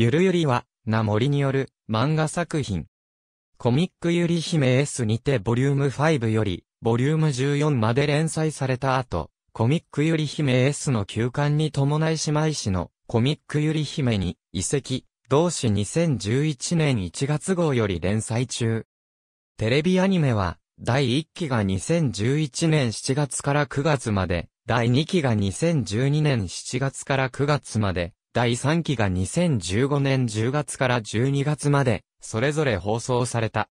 ゆるゆりは、な森による漫画作品。コミックゆり姫 S にてボリューム5より、ボリューム14まで連載された後、コミックゆり姫 S の休館に伴い姉妹誌のコミックゆり姫に移籍、同市2011年1月号より連載中。テレビアニメは、第1期が2011年7月から9月まで、第2期が2012年7月から9月まで、第3期が2015年10月から12月まで、それぞれ放送された。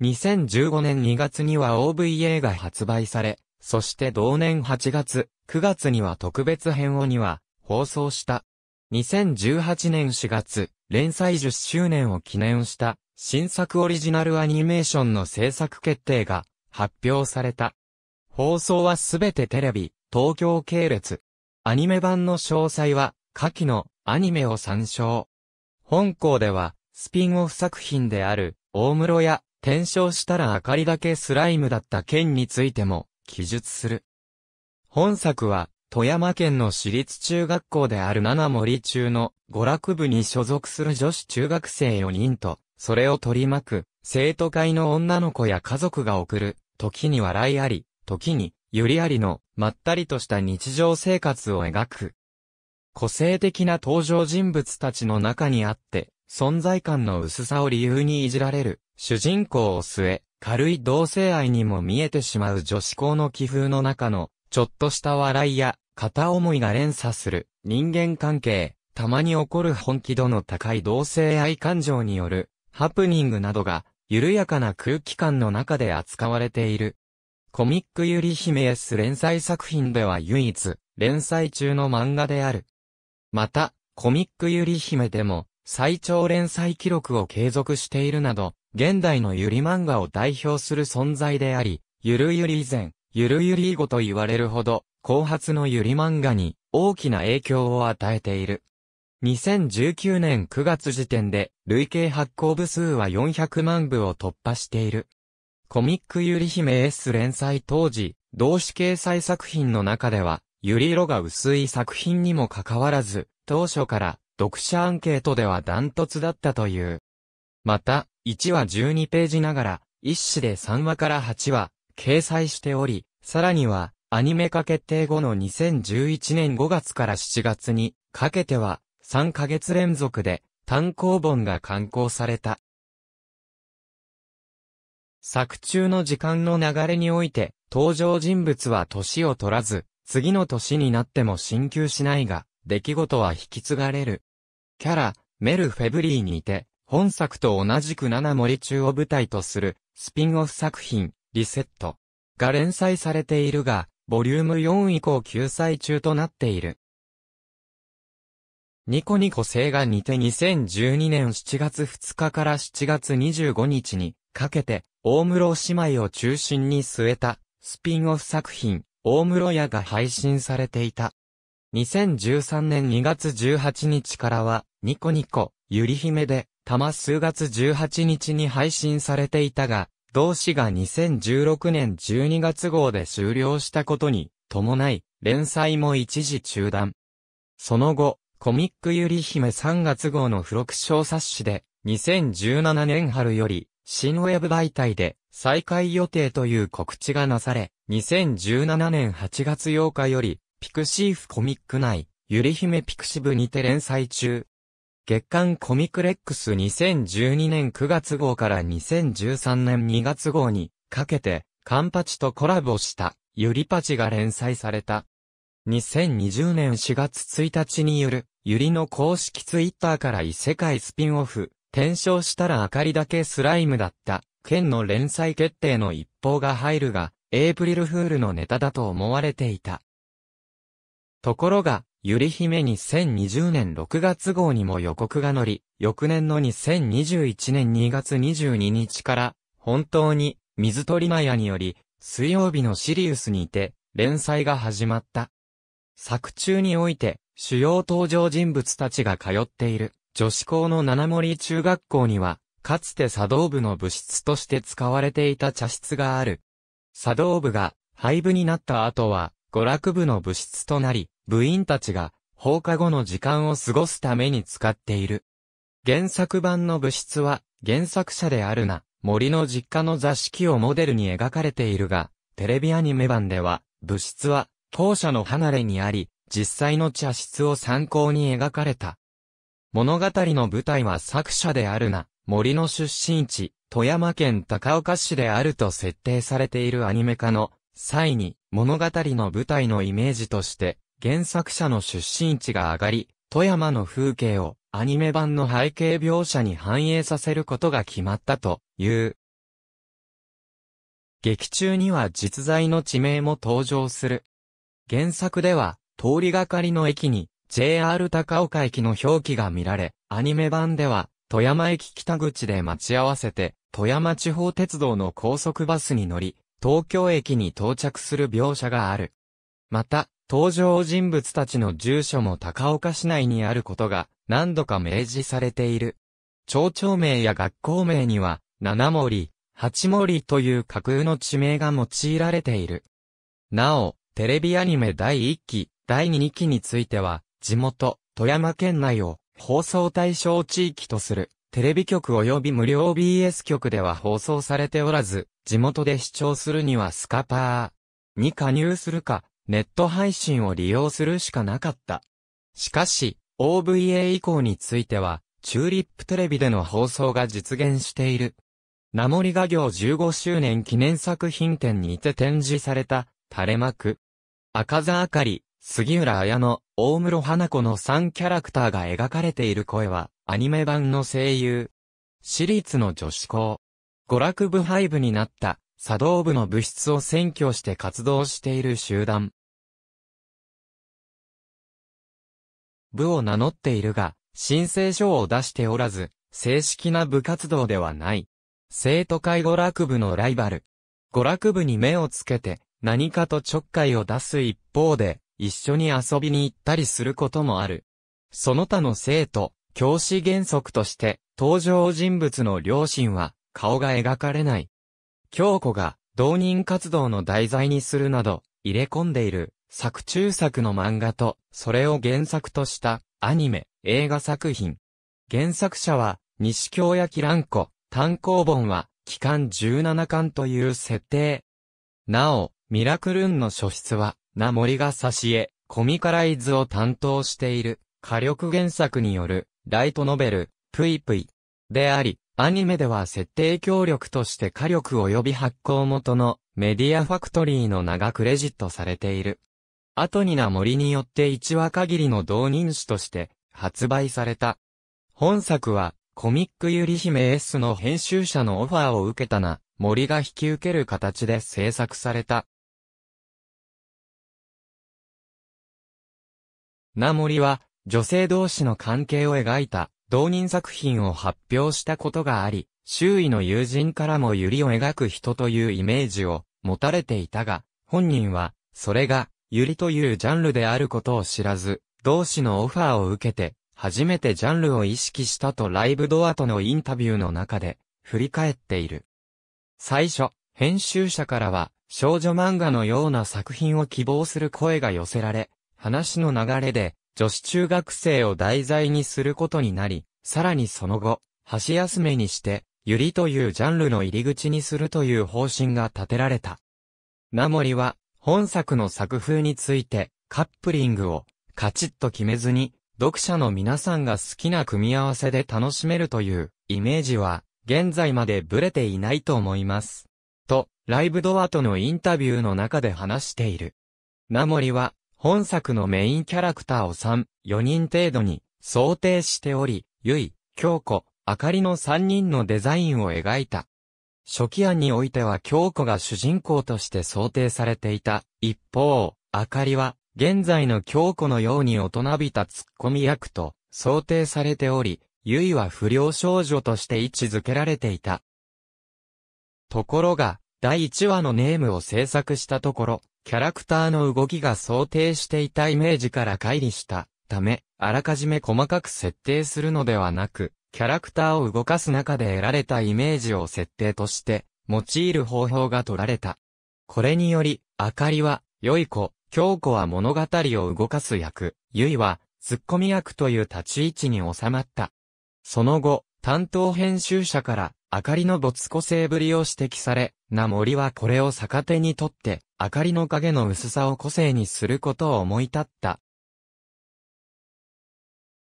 2015年2月には OVA が発売され、そして同年8月、9月には特別編をには放送した。2018年4月、連載10周年を記念した新作オリジナルアニメーションの制作決定が発表された。放送はすべてテレビ、東京系列。アニメ版の詳細は、下記のアニメを参照。本校では、スピンオフ作品である、大室や、転生したら明かりだけスライムだった件についても、記述する。本作は、富山県の私立中学校である七森中の娯楽部に所属する女子中学生4人と、それを取り巻く、生徒会の女の子や家族が送る、時に笑いあり、時に、ゆりありの、まったりとした日常生活を描く。個性的な登場人物たちの中にあって、存在感の薄さを理由にいじられる、主人公を据え、軽い同性愛にも見えてしまう女子校の気風の中の、ちょっとした笑いや、片思いが連鎖する、人間関係、たまに起こる本気度の高い同性愛感情による、ハプニングなどが、緩やかな空気感の中で扱われている。コミックゆり姫 S 連載作品では唯一、連載中の漫画である。また、コミックゆり姫でも、最長連載記録を継続しているなど、現代のゆり漫画を代表する存在であり、ゆるゆり以前、ゆるゆり以後と言われるほど、後発のゆり漫画に大きな影響を与えている。2019年9月時点で、累計発行部数は400万部を突破している。コミックゆり姫 S 連載当時、同誌掲載作品の中では、ゆり色が薄い作品にもかかわらず、当初から読者アンケートではダントツだったという。また、1話12ページながら、1紙で3話から8話、掲載しており、さらには、アニメ化決定後の2011年5月から7月に、かけては、3ヶ月連続で、単行本が刊行された。作中の時間の流れにおいて、登場人物は年を取らず、次の年になっても進級しないが、出来事は引き継がれる。キャラ、メル・フェブリーにて、本作と同じく七森中を舞台とする、スピンオフ作品、リセットが連載されているが、ボリューム4以降救済中となっている。ニコニコ星がにて2012年7月2日から7月25日にかけて、大室姉妹を中心に据えたスピンオフ作品、大室屋が配信されていた。2013年2月18日からは、ニコニコ、ゆり姫で、たま数月18日に配信されていたが、同誌が2016年12月号で終了したことに、伴い、連載も一時中断。その後、コミックゆり姫3月号の付録小冊子で、2017年春より、新ウェブ媒体で、再開予定という告知がなされ、2017年8月8日より、ピクシーフコミック内、ゆりひめピクシブにて連載中。月刊コミクレックス2012年9月号から2013年2月号にかけて、カンパチとコラボした、ゆりパチが連載された。2020年4月1日による、ゆりの公式ツイッターから異世界スピンオフ、転生したら明かりだけスライムだった、県の連載決定の一報が入るが、エイプリルフールのネタだと思われていた。ところが、ゆり姫に2020年6月号にも予告が載り、翌年の2021年2月22日から、本当に、水鳥マヤにより、水曜日のシリウスにて、連載が始まった。作中において、主要登場人物たちが通っている、女子校の七森中学校には、かつて茶道部の部室として使われていた茶室がある。茶道部が廃部になった後は、娯楽部の部室となり、部員たちが放課後の時間を過ごすために使っている。原作版の部室は、原作者であるな、森の実家の座敷をモデルに描かれているが、テレビアニメ版では、部室は、校舎の離れにあり、実際の茶室を参考に描かれた。物語の舞台は作者であるな、森の出身地、富山県高岡市であると設定されているアニメ化の際に物語の舞台のイメージとして原作者の出身地が上がり、富山の風景をアニメ版の背景描写に反映させることが決まったという。劇中には実在の地名も登場する。原作では通りがかりの駅に JR 高岡駅の表記が見られ、アニメ版では富山駅北口で待ち合わせて、富山地方鉄道の高速バスに乗り、東京駅に到着する描写がある。また、登場人物たちの住所も高岡市内にあることが何度か明示されている。町長名や学校名には、七森、八森という架空の地名が用いられている。なお、テレビアニメ第1期、第2期については、地元、富山県内を放送対象地域とするテレビ局及び無料 BS 局では放送されておらず、地元で視聴するにはスカパーに加入するか、ネット配信を利用するしかなかった。しかし、OVA 以降については、チューリップテレビでの放送が実現している。名森画業15周年記念作品展にて展示された、垂れ幕。赤座あかり、杉浦綾乃、大室花子の3キャラクターが描かれている声は、アニメ版の声優。私立の女子校。娯楽部廃部になった、茶道部の部室を占拠して活動している集団。部を名乗っているが、申請書を出しておらず、正式な部活動ではない。生徒会娯楽部のライバル。娯楽部に目をつけて、何かとちょっかいを出す一方で、一緒に遊びに行ったりすることもある。その他の生徒、教師原則として、登場人物の両親は、顔が描かれない。京子が、同人活動の題材にするなど、入れ込んでいる、作中作の漫画と、それを原作とした、アニメ、映画作品。原作者は、西京焼蘭子、単行本は、期間17巻という設定。なお、ミラクルンの書室は、な森が挿絵、コミカライズを担当している、火力原作による、ライトノベル、ぷいぷい。であり、アニメでは設定協力として火力及び発行元のメディアファクトリーの名がクレジットされている。後にな森によって1話限りの同人誌として発売された。本作はコミックゆり姫 S の編集者のオファーを受けたな森が引き受ける形で制作された。な森は、女性同士の関係を描いた、同人作品を発表したことがあり、周囲の友人からも百合を描く人というイメージを持たれていたが、本人は、それが、百合というジャンルであることを知らず、同志のオファーを受けて、初めてジャンルを意識したとライブドアとのインタビューの中で、振り返っている。最初、編集者からは、少女漫画のような作品を希望する声が寄せられ、話の流れで、女子中学生を題材にすることになり、さらにその後、箸休めにして、ゆりというジャンルの入り口にするという方針が立てられた。ナモリは、本作の作風について、カップリングを、カチッと決めずに、読者の皆さんが好きな組み合わせで楽しめるという、イメージは、現在までブレていないと思います。と、ライブドアとのインタビューの中で話している。ナモリは、本作のメインキャラクターを3、4人程度に想定しており、ゆい、京子、あかりの3人のデザインを描いた。初期案においては京子が主人公として想定されていた。一方、あかりは、現在の京子のように大人びたツッコミ役と想定されており、ゆいは不良少女として位置づけられていた。ところが、第1話のネームを制作したところ、キャラクターの動きが想定していたイメージから乖離したため、あらかじめ細かく設定するのではなく、キャラクターを動かす中で得られたイメージを設定として、用いる方法が取られた。これにより、明かりは、良い子、京子は物語を動かす役、ゆいは、ツッコミ役という立ち位置に収まった。その後、担当編集者から、あかりの没個性ぶりを指摘され、な森はこれを逆手にとって、明かりの影の薄さを個性にすることを思い立った。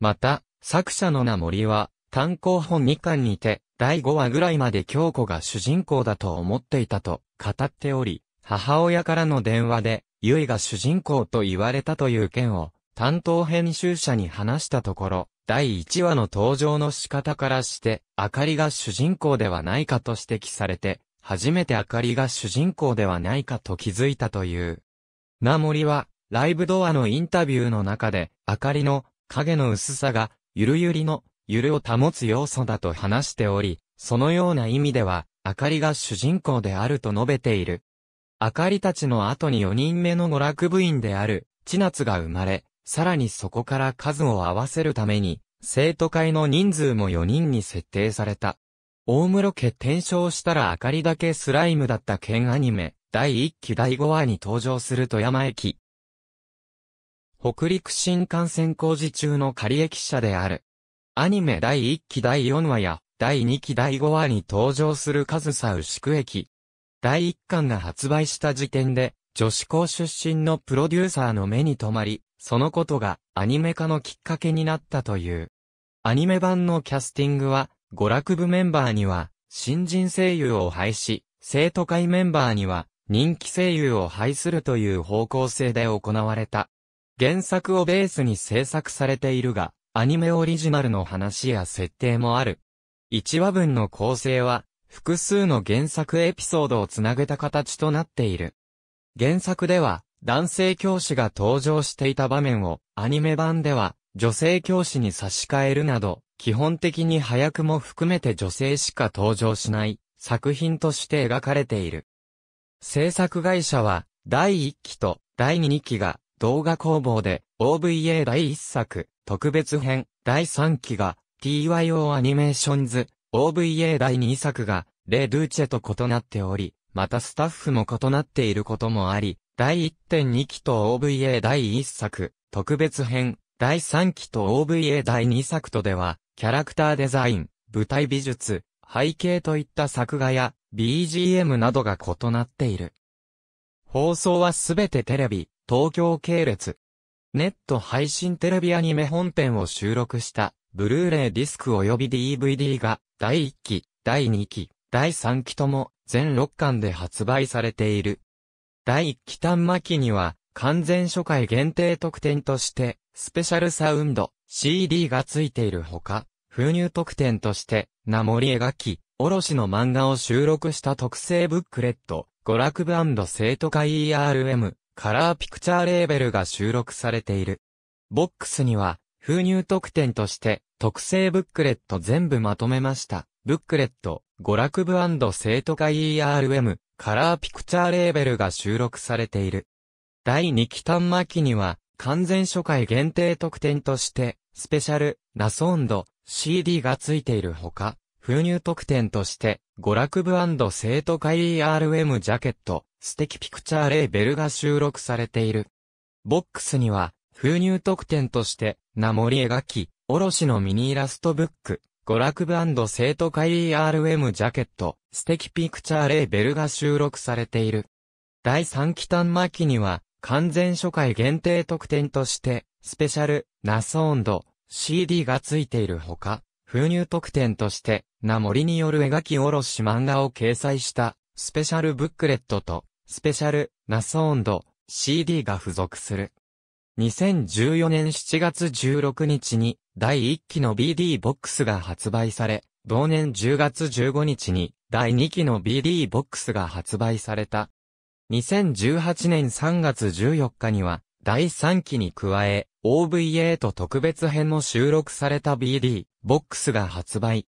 また、作者の名森は、単行本2巻にて、第5話ぐらいまで京子が主人公だと思っていたと語っており、母親からの電話で、ゆいが主人公と言われたという件を、担当編集者に話したところ、第1話の登場の仕方からして、明かりが主人公ではないかと指摘されて、初めてあかりが主人公ではないかと気づいたという。ナモリは、ライブドアのインタビューの中で、あかりの影の薄さが、ゆるゆりの、ゆるを保つ要素だと話しており、そのような意味では、あかりが主人公であると述べている。あかりたちの後に4人目の娯楽部員である、千夏が生まれ、さらにそこから数を合わせるために、生徒会の人数も4人に設定された。大室家転生したら明かりだけスライムだった剣アニメ、第1期第5話に登場する富山駅。北陸新幹線工事中の仮駅舎である。アニメ第1期第4話や、第2期第5話に登場する上総牛久駅。第1巻が発売した時点で、女子校出身のプロデューサーの目に留まり、そのことがアニメ化のきっかけになったという。アニメ版のキャスティングは、娯楽部メンバーには、新人声優を廃止、生徒会メンバーには、人気声優を廃するという方向性で行われた。原作をベースに制作されているが、アニメオリジナルの話や設定もある。1話分の構成は、複数の原作エピソードをつなげた形となっている。原作では、男性教師が登場していた場面を、アニメ版では、女性教師に差し替えるなど、基本的に早くも含めて女性しか登場しない作品として描かれている。制作会社は、第1期と第2期が動画工房で、OVA 第1作、特別編、第3期が TYO アニメーションズ、OVA 第2作が、レ・ドゥーチェと異なっており、またスタッフも異なっていることもあり、第1.2期と OVA 第1作、特別編、第3期と OVA 第2作とでは、キャラクターデザイン、舞台美術、背景といった作画や BGM などが異なっている。放送はすべてテレビ、東京系列。ネット配信テレビアニメ本編を収録した、ブルーレイディスク及び DVD が、第1期、第2期、第3期とも、全6巻で発売されている。第1期端末には、完全初回限定特典として、スペシャルサウンド、CD が付いているほか、封入特典として、名盛描き、おろしの漫画を収録した特製ブックレット、娯楽部生徒会 ERM、カラーピクチャーレーベルが収録されている。ボックスには、封入特典として、特製ブックレット全部まとめました。ブックレット、娯楽部生徒会 ERM、カラーピクチャーレーベルが収録されている。第2期端末には、完全初回限定特典として、スペシャル、ラソンド、CD が付いているほか、封入特典として、娯楽部生徒会 ERM ジャケット、素敵ピクチャーレーベルが収録されている。ボックスには、封入特典として、名盛描き、おろしのミニイラストブック、娯楽部生徒会 ERM ジャケット、素敵ピクチャーレーベルが収録されている。第3期端末には、完全初回限定特典として、スペシャル、ナスンド、CD が付いているほか、封入特典として、ナモリによる描き下ろし漫画を掲載した、スペシャルブックレットと、スペシャル、ナスンド、CD が付属する。2014年7月16日に、第1期の BD ボックスが発売され、同年10月15日に、第2期の BD ボックスが発売された。2018年3月14日には、第3期に加え、OVA と特別編の収録された BD、ボックスが発売。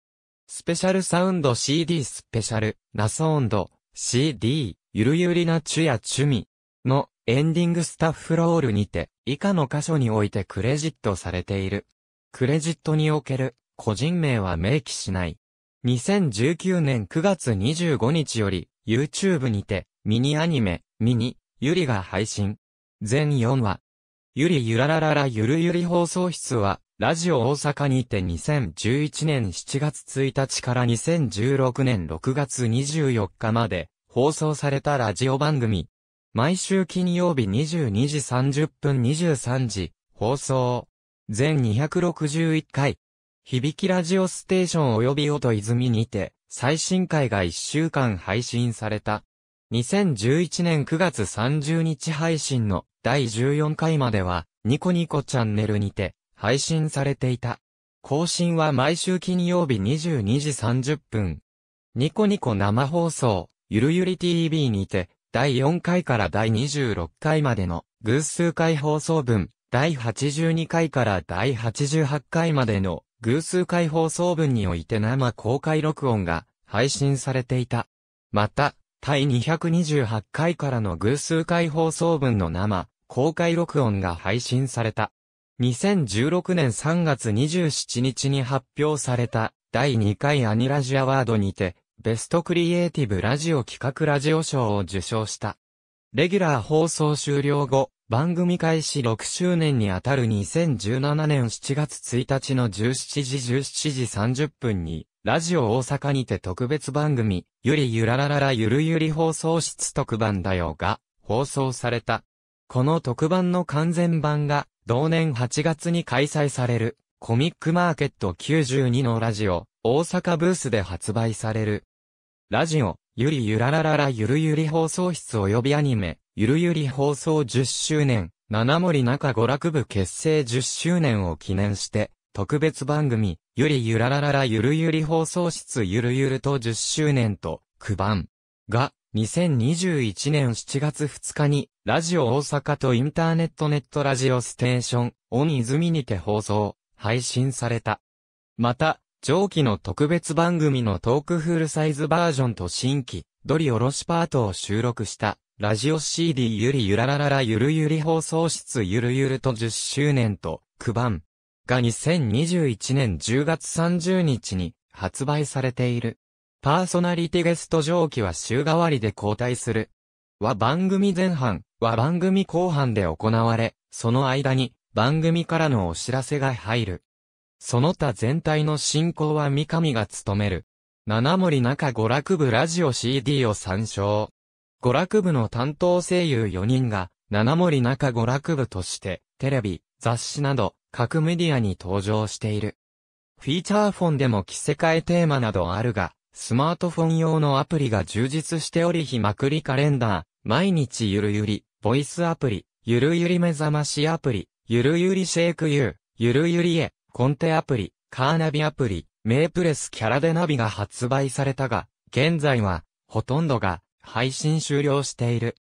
スペシャルサウンド CD スペシャル、ナソオンド、CD、ゆるゆりなチュやチュミのエンディングスタッフロールにて、以下の箇所においてクレジットされている。クレジットにおける、個人名は明記しない。2019年9月25日より、YouTube にて、ミニアニメ、ミニ、ゆりが配信。全4話。ゆりゆららららゆるゆり放送室は、ラジオ大阪にて2011年7月1日から2016年6月24日まで、放送されたラジオ番組。毎週金曜日22時30分23時、放送。全261回。響きラジオステーション及び音泉にて、最新回が1週間配信された。2011年9月30日配信の第14回までは、ニコニコチャンネルにて配信されていた。更新は毎週金曜日22時30分。ニコニコ生放送、ゆるゆり TV にて、第4回から第26回までの偶数回放送分、第82回から第88回までの偶数回放送分において生公開録音が配信されていた。また、第228回からの偶数回放送分の生、公開録音が配信された。2016年3月27日に発表された第2回アニラジアワードにて、ベストクリエイティブラジオ企画ラジオ賞を受賞した。レギュラー放送終了後、番組開始6周年にあたる2017年7月1日の17時17時30分に、ラジオ大阪にて特別番組、ゆりゆららららゆるゆり放送室特番だよが、放送された。この特番の完全版が、同年8月に開催される、コミックマーケット92のラジオ、大阪ブースで発売される。ラジオ、ゆりゆららららゆるゆり放送室及びアニメ、ゆるゆり放送10周年、七森中娯楽部結成10周年を記念して、特別番組、ゆりゆららららゆるゆり放送室ゆるゆると10周年と、9番が、2021年7月2日に、ラジオ大阪とインターネットネットラジオステーション、オン泉にて放送、配信された。また、上記の特別番組のトークフルサイズバージョンと新規、ドリおろしパートを収録した、ラジオ CD ゆりゆらららゆるゆり放送室ゆるゆると10周年と、9番が2021年10月30日に発売されている。パーソナリティゲスト上記は週替わりで交代する。は番組前半、は番組後半で行われ、その間に番組からのお知らせが入る。その他全体の進行は三上が務める。七森中娯楽部ラジオ CD を参照。娯楽部の担当声優4人が、七森中娯楽部として、テレビ、雑誌など、各メディアに登場している。フィーチャーフォンでも着せ替えテーマなどあるが、スマートフォン用のアプリが充実しており日まくりカレンダー、毎日ゆるゆり、ボイスアプリ、ゆるゆり目覚ましアプリ、ゆるゆりシェイクユー、ゆるゆりへ、コンテアプリ、カーナビアプリ、メープレスキャラデナビが発売されたが、現在は、ほとんどが、配信終了している。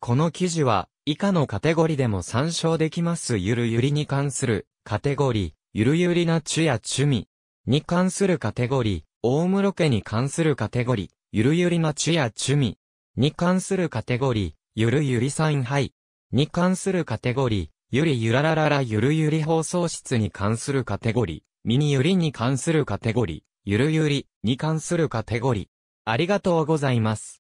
この記事は、以下のカテゴリでも参照できますゆるゆりに関するカテゴリ、ゆるゆりなちゅや趣味に関するカテゴリ、大室家に関するカテゴリ、ゆるゆりなちゅや趣味に関するカテゴリ、ゆるゆりサインハイに関するカテゴリ、ゆりゆららららゆるゆり放送室に関するカテゴリ、ミニゆりに関するカテゴリ、ゆるゆりに関するカテゴリ。ありがとうございます。